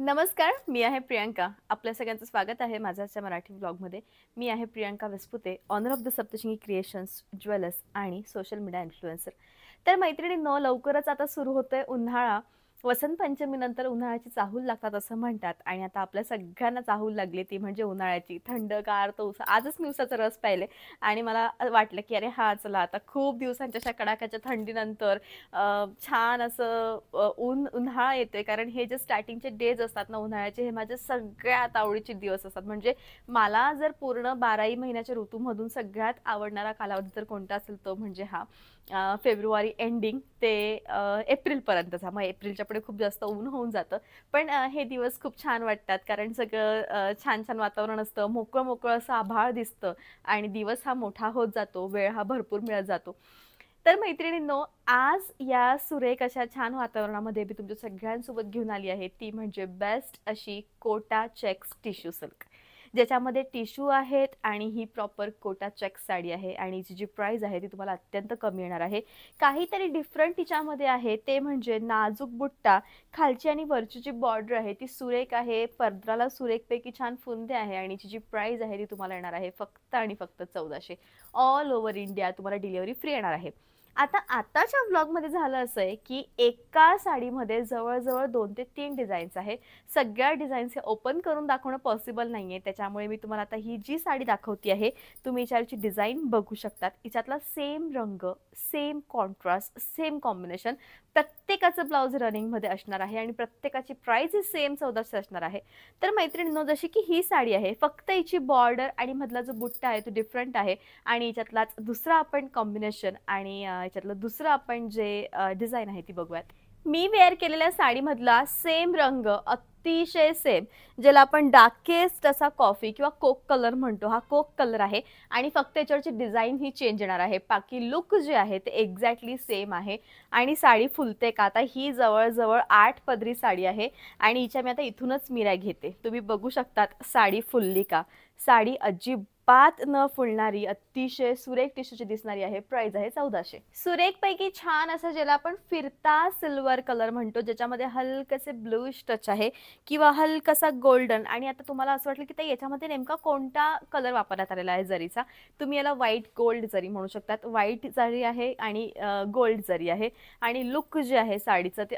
नमस्कार मी आहे प्रियांका आपल्या सगळ्यांचं स्वागत आहे माझ्याच्या मराठी ब्लॉगमध्ये मी आहे Priyanka Vispute, owner of the Saptashringi creations jewellers आणि सोशल मीडिया इन्फ्लुएन्सर तर मैत्रिणी न लवकरच आता सुरू होतोय उन्हाळा वसंत पंचमीनंतर उन्हाळ्याची चाहूल लागतात असं म्हणतात आणि आता आपल्या सगळ्यांना चाहूल लागली ती म्हणजे उन्हाळ्याची थंडगार तो उसा आजच मी उसाचा रस पाहिले आणि मला वाटलं की अरे हा चला आता खूप दिवसांच्या अशा कडाक्याच्या थंडीनंतर छान असं ऊन उन्हाळा येतोय कारण हे जे स्टार्टिंगचे डेज असतात ना उन्हाळ्याचे हे माझे सगळ्यात आवडीचे दिवस असतात म्हणजे मला जर पूर्ण बाराही महिन्याच्या ऋतूमधून सगळ्यात आवडणारा कालावधी जर कोणता असेल तो म्हणजे हा फेब्रुवारी एंडिंग ते एप्रिलपर्यंतचा मग एप्रिलच्या खूप जास्त ऊन होऊन जातं पण हे दिवस खूप छान वाटतात कारण सगळं छान छान वातावरण असतं मोकळं मोकळं असं आभाळ दिसतं आणि दिवस हा मोठा होत जातो वेळ हा भरपूर मिळत जातो तर मैत्रिणींनो आज या सुरेख अशा छान वातावरणामध्ये मी तुमच्या सगळ्यांसोबत घेऊन आली आहे ती म्हणजे बेस्ट अशी कोटा चेक्स टिश्यू सिल्क ज्याच्यामध्ये टिश्यू आहेत आणि ही प्रॉपर कोटा चेक साडी आहे आणि हिची जी प्राईज आहे ती तुम्हाला अत्यंत कमी येणार आहे काहीतरी डिफरंट तिच्यामध्ये आहे ते म्हणजे नाजूक बुट्टा खालची आणि वरची जी बॉर्डर आहे ती सुरेख आहे पदराला सुरेखपैकी छान फुंदे आहे आणि हिची जी प्राईज आहे ती तुम्हाला येणार आहे फक्त आणि फक्त चौदाशे ऑल ओव्हर इंडिया तुम्हाला डिलिव्हरी फ्री येणार आहे आता आताच्या ब्लॉगमध्ये झालं असं आहे की एका साडीमध्ये जवळजवळ दोन ते तीन डिझाईन्स आहेत सगळ्या डिझाईन्स हे ओपन करून दाखवणं पॉसिबल नाही आहे त्याच्यामुळे मी तुम्हाला आता ही जी साडी दाखवती आहे तुम्ही हिच्याची डिझाईन बघू शकतात हिच्यातला सेम रंग सेम कॉन्ट्रास्ट सेम कॉम्बिनेशन प्रत्येकाचं ब्लाऊज रनिंगमध्ये असणार आहे आणि प्रत्येकाची प्राईज ही सेम चौदाशे असणार आहे तर मैत्रिणींनो जशी की ही साडी आहे फक्त हिची बॉर्डर आणि मधला जो बुट्टा आहे तो डिफरंट आहे आणि हिच्यातलाच दुसरा आपण कॉम्बिनेशन आणि याच्यातलं दुसरं आपण जे डिझाईन आहे ती बघूयात मी वेअर केलेल्या मधला सेम रंग अतिशय सेम ज्याला आपण डार्केस्ट असा कॉफी किंवा कोक कलर म्हणतो हा कोक कलर आहे आणि फक्त याच्यावरची डिझाईन ही चेंज येणार आहे बाकी लुक जे आहे ते एक्झॅक्टली सेम आहे आणि साडी फुलते का आता ही जवळजवळ आठ पदरी साडी आहे आणि हिच्या मी आता इथूनच मिराय घेते तुम्ही बघू शकतात साडी फुलली का साडी अजिबात न फुलणारी अतिशय सुरेख टिश्यूची दिसणारी आहे प्राइस आहे चौदाशे सुरेख पैकी छान असं ज्याला आपण फिरता सिल्वर कलर म्हणतो ज्याच्यामध्ये हलकसे ब्लूश टच आहे किंवा हलकसा गोल्डन आणि आता तुम्हाला असं वाटलं की ते याच्यामध्ये नेमका कोणता कलर वापरण्यात आलेला आहे जरीचा तुम्ही याला व्हाईट गोल्ड जरी म्हणू शकतात व्हाईट जरी आहे आणि गोल्ड जरी आहे आणि लुक जे आहे साडीचं ते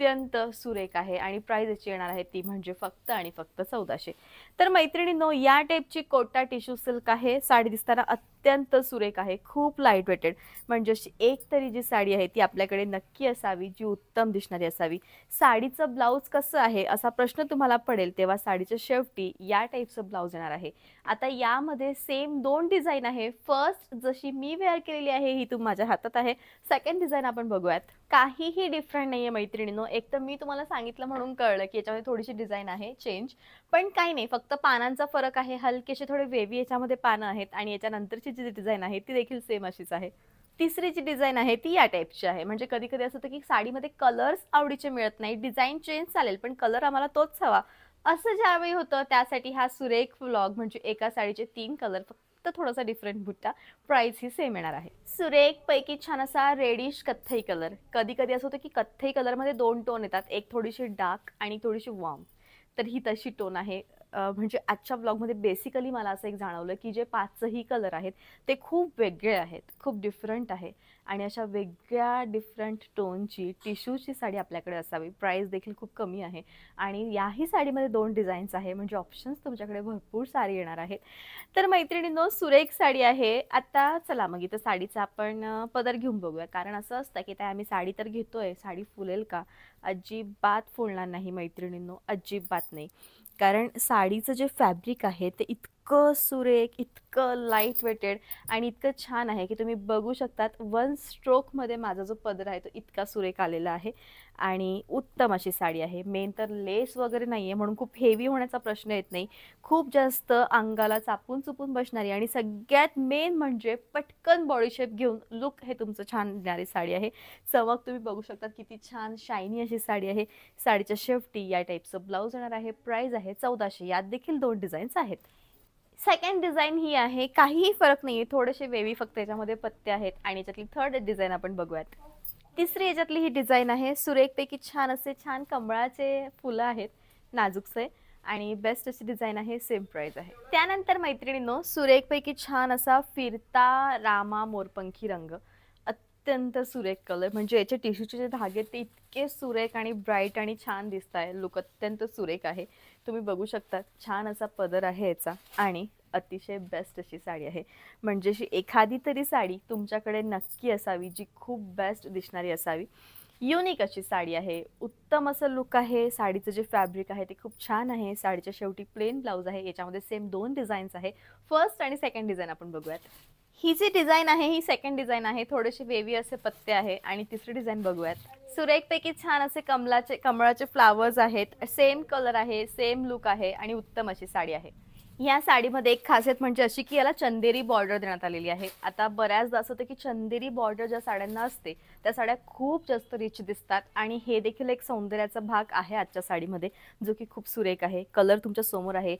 अत्यंत सुरेख आहे आणि प्राईज अशी येणार आहे ती म्हणजे फक्त आणि फक्त चौदाशे तर मैत्रिणींनो या टाईपची कोटा टिश्यू सिल्क आहे साडी दिसताना अत्यंत सुरेख आहे खूप लाईट वेटेड म्हणजे अशी एक तरी जी साडी आहे ती आपल्याकडे नक्की असावी जी उत्तम दिसणारी असावी साडीचं ब्लाऊज कसं आहे असा प्रश्न तुम्हाला पडेल तेव्हा साडीच्या शेवटी या टाईपचं ब्लाऊज येणार आहे आता यामध्ये सेम दोन डिझाईन आहे फर्स्ट जशी मी वेअर केलेली आहे ही तुम्ही माझ्या हातात आहे सेकंड डिझाईन आपण बघूयात काहीही डिफरंट नाही आहे मैत्रिणीनो एक तर मी तुम्हाला सांगितलं म्हणून कळलं की याच्यामध्ये थोडीशी डिझाईन आहे चेंज पण काही नाही फक्त पानांचा फरक आहे हलकेशी थोडे वेवी याच्यामध्ये पानं आहेत आणि याच्यानंतरची जी डिझाईन आहे ती देखील सेम अशीच आहे तिसरी जी डिझाईन आहे ती या टाईपची आहे म्हणजे कधी कधी असं होतं की साडीमध्ये कलर्स आवडीचे मिळत नाही डिझाईन चेंज चालेल पण कलर आम्हाला तोच हवा असं ज्यावेळी होतं त्यासाठी हा सुरेख व्लॉग म्हणजे एका साडीचे तीन कलर फक्त थोडासा डिफरंट भुट्टा प्राइस ही सेम येणार आहे सुरेख पैकी छान असा रेडिश कथ्थई कलर कधी कधी असं होतं की कथ्थई कलरमध्ये दोन टोन येतात एक थोडीशी डार्क आणि थोडीशी वॉर्म तर ही तशी टोन आहे म्हणजे आजच्या ब्लॉगमध्ये बेसिकली मला असं एक जाणवलं की जे पाचही कलर आहेत ते खूप वेगळे आहेत खूप डिफरंट आहे आणि अशा वेगळ्या डिफरंट टोनची टिश्यूची साडी आपल्याकडे असावी प्राईस देखील खूप कमी आहे आणि याही साडीमध्ये दोन डिझाईन्स आहे म्हणजे ऑप्शन्स तुमच्याकडे भरपूर सारी येणार आहेत तर मैत्रिणींनो सुरेख साडी आहे आता चला मग इथं साडीचा आपण पदर घेऊन बघूया कारण असं असतं की त्या आम्ही साडी तर घेतोय साडी फुलेल का अजिबात फुलणार नाही मैत्रिणींनो अजिबात नाही कारण साडीचं जे फॅब्रिक आहे ते इतकं इतकं सुरेख इतकं लाईट वेटेड आणि इतकं छान आहे की तुम्ही बघू शकतात वन स्ट्रोकमध्ये माझा जो पदर आहे तो इतका सुरेख आलेला आहे आणि उत्तम अशी साडी आहे मेन तर लेस वगैरे नाही आहे म्हणून खूप हेवी होण्याचा प्रश्न येत नाही खूप जास्त अंगाला चापून चुपून बसणारी आणि सगळ्यात मेन म्हणजे पटकन बॉडी शेप घेऊन लुक हे तुमचं छान देणारी साडी आहे चमक तुम्ही बघू शकतात किती छान शायनी अशी साडी आहे साडीच्या शेफ्टी या टाईपचं ब्लाऊज येणार आहे प्राईज आहे चौदाशे यात देखील दोन डिझाईन्स आहेत सेकंड डिझाईन ही आहे काहीही फरक नाही आहे थोडेसे वेवी फक्त याच्यामध्ये पत्ते आहेत आणि याच्यातली थर्ड डिझाईन आपण बघूयात तिसरी याच्यातली ही डिझाईन आहे सुरेखपैकी छान असे छान कमळाचे फुलं आहेत नाजूकचे आणि बेस्ट अशी डिझाईन आहे सेम प्राईज आहे त्यानंतर मैत्रिणींनो सुरेखपैकी छान असा फिरता रामा मोरपंखी रंग अत्यंत सुरेख कलर म्हणजे याचे टिश्यूचे जे धागे ते इतके सुरेख आणि ब्राईट आणि छान दिसत आहे लुक अत्यंत सुरेख आहे तुम्ही बघू शकता छान असा पदर आहे याचा आणि अतिशय बेस्ट अशी साडी आहे म्हणजे अशी एखादी तरी साडी तुमच्याकडे नक्की असावी जी खूप बेस्ट दिसणारी असावी युनिक अशी साडी आहे उत्तम असं लुक आहे साडीचं जे फॅब्रिक आहे ते खूप छान आहे साडीच्या शेवटी प्लेन ब्लाऊज आहे याच्यामध्ये सेम दोन डिझाईन्स आहे फर्स्ट आणि सेकंड डिझाईन आपण बघूयात ही जी डिझाईन आहे ही सेकंड डिझाईन आहे थोडेसे वेवी असे पत्ते आहे आणि तिसरी डिझाईन बघूयात सुरेखपैकी छान असे कमलाचे कमळाचे फ्लावर्स आहेत सेम कलर आहे सेम लुक आहे आणि उत्तम अशी साडी आहे या साडीमध्ये एक खासियत म्हणजे अशी की याला चंदेरी बॉर्डर देण्यात आलेली आहे आता बऱ्याचदा असं होतं की चंदेरी बॉर्डर ज्या साड्यांना असते त्या साड्या खूप जास्त रिच दिसतात आणि हे देखील एक सौंदर्याचा भाग आहे आजच्या साडीमध्ये जो की खूप सुरेख आहे कलर तुमच्या समोर आहे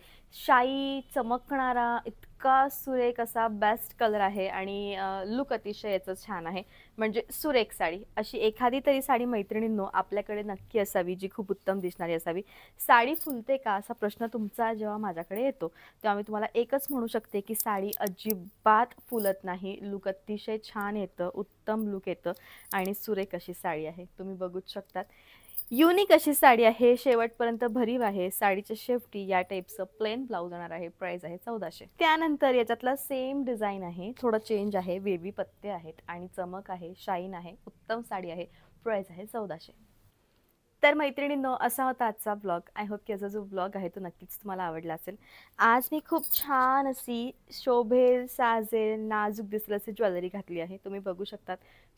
शाई चमकणारा इतका सुरेख असा बेस्ट कलर आहे आणि लुक अतिशय याचं छान आहे म्हणजे सुरेख साडी अशी एखादी तरी साडी मैत्रिणींनो आपल्याकडे नक्की असावी जी खूप उत्तम दिसणारी असावी साडी फुलते का असा प्रश्न तुमचा जेव्हा माझ्याकडे येतो तेव्हा मी तुम्हाला एकच म्हणू शकते की साडी अजिबात फुलत नाही लुक अतिशय छान येतं उत्तम लुक येतं आणि सुरेख अशी साडी आहे तुम्ही बघूच शकतात युनिक अशी साडी आहे शेवटपर्यंत भरीव आहे साडीच्या शेफ्टी या टाईपचं प्लेन ब्लाऊज येणार आहे प्राइस आहे चौदाशे त्यानंतर याच्यातला सेम डिझाईन आहे थोडं चेंज आहे वेबी पत्ते आहेत आणि चमक आहे शाईन आहे उत्तम साडी आहे प्राइस आहे चौदाशे तर न असा होता आजचा ब्लॉग आय होप की याचा जो ब्लॉग आहे तो नक्कीच तुम्हाला आवडला असेल आज मी खूप छान अशी शोभेल साजेल नाजूक दिसेल असे ज्वेलरी घातली आहे तुम्ही बघू शकतात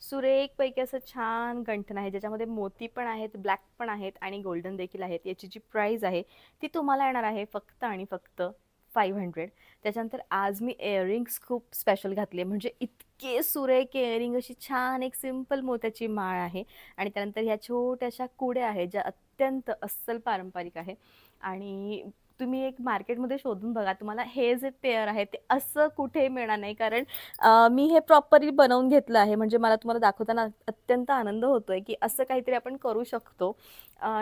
सुरेखपैकी असं छान गंठन आहे ज्याच्यामध्ये मोती पण आहेत ब्लॅक पण आहेत आणि गोल्डन देखील आहेत याची जी प्राईज आहे ती तुम्हाला येणार आहे फक्त आणि फक्त फाईव्ह हंड्रेड त्याच्यानंतर आज मी इयरिंग्स खूप स्पेशल घातले म्हणजे इत इतके सुरेख केरिंग अशी छान एक सिंपल मोत्याची माळ आहे आणि त्यानंतर ह्या छोट्याशा कुड्या आहेत ज्या अत्यंत अस्सल पारंपरिक आहे आणि तुम्ही एक मार्केटमध्ये शोधून बघा तुम्हाला हे जे पेअर आहे ते असं कुठे मिळणार नाही कारण मी हे प्रॉपरली बनवून घेतलं आहे म्हणजे मला तुम्हाला दाखवताना अत्यंत आनंद होतोय की असं काहीतरी आपण करू शकतो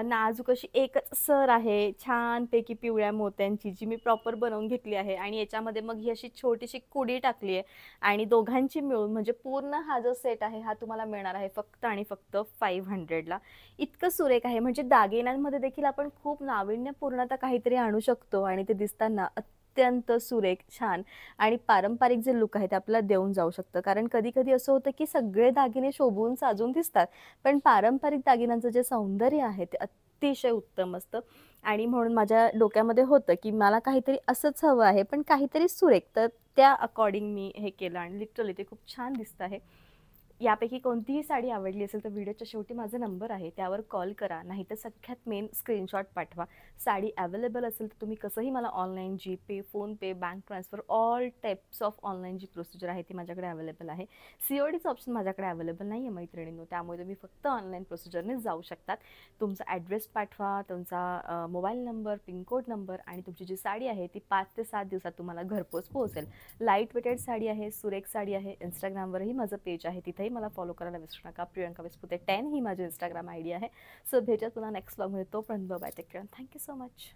नाजूक अशी एकच सर आहे छानपैकी पिवळ्या मोत्यांची जी मी प्रॉपर बनवून घेतली आहे आणि याच्यामध्ये मग ही अशी छोटीशी कुडी टाकली आहे आणि दोघांची मिळून म्हणजे पूर्ण हा जो सेट आहे हा तुम्हाला मिळणार आहे फक्त आणि फक्त फाईव्ह हंड्रेडला इतकं सुरेख आहे म्हणजे दागिन्यांमध्ये देखील आपण खूप नाविन्यपूर्णता काहीतरी आणू शकतो आणि ते दिसताना अत्यंत सुरेख छान आणि पारंपरिक जे लुक आहे ते आपल्याला देऊन जाऊ शकतं कारण कधी कधी असं होतं की सगळे दागिने शोभून साजून दिसतात पण पारंपरिक दागिन्यांचं जे सौंदर्य आहे ते अतिशय उत्तम असतं आणि म्हणून माझ्या डोक्यामध्ये होतं की मला काहीतरी असंच हवं आहे पण काहीतरी सुरेख तर त्या अकॉर्डिंग मी हे केलं आणि लिटरली ते खूप छान दिसतं आहे यापैकी कोणतीही साडी आवडली असेल तर व्हिडिओच्या शेवटी माझा नंबर आहे त्यावर कॉल करा नाही तर सगळ्यात मेन स्क्रीनशॉट पाठवा साडी अवेलेबल असेल तर तुम्ही कसंही मला online pay PhonePe bank transfer all types of online जी प्रोसिजर आहे ती माझ्याकडे अवेलेबल आहे सी ओ ऑप्शन माझ्याकडे अवेलेबल नाही आहे मैत्रिणींनो त्यामुळे तुम्ही फक्त ऑनलाईन प्रोसिजरने जाऊ शकतात तुमचा ॲड्रेस पाठवा तुमचा मोबाईल नंबर पिनकोड नंबर आणि तुमची जी साडी आहे ती पाच ते सात दिवसात तुम्हाला घरपोच पोहोचेल लाईट वेटेड साडी आहे सुरेख साडी आहे इंस्टाग्रामवरही माझं पेज आहे तिथे मला फॉलो करायला विसरू नका प्रियंका विस्पुते टेन ही माझी इंस्टाग्राम आयडिया आहे सो भेटत पुन्हा नेक्स्ट ब्लॉगमध्ये तोपर्यंत bye take care thank you so much